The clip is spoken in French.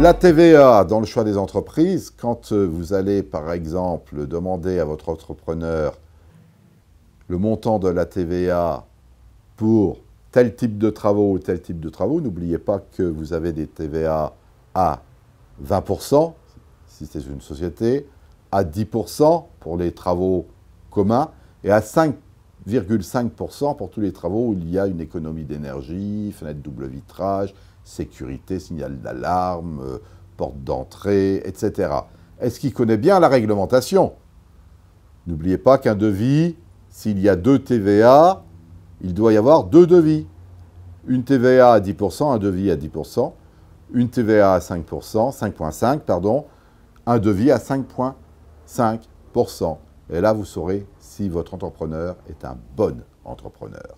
La TVA dans le choix des entreprises, quand euh, vous allez par exemple demander à votre entrepreneur le montant de la TVA pour tel type de travaux ou tel type de travaux, n'oubliez pas que vous avez des TVA à 20% si c'est une société, à 10% pour les travaux communs et à 5% 0,5% pour tous les travaux où il y a une économie d'énergie, fenêtre double vitrage, sécurité, signal d'alarme, euh, porte d'entrée, etc. Est-ce qu'il connaît bien la réglementation N'oubliez pas qu'un devis, s'il y a deux TVA, il doit y avoir deux devis. Une TVA à 10%, un devis à 10%, une TVA à 5%, 5.5, pardon, un devis à 5.5%. Et là, vous saurez si votre entrepreneur est un bon entrepreneur.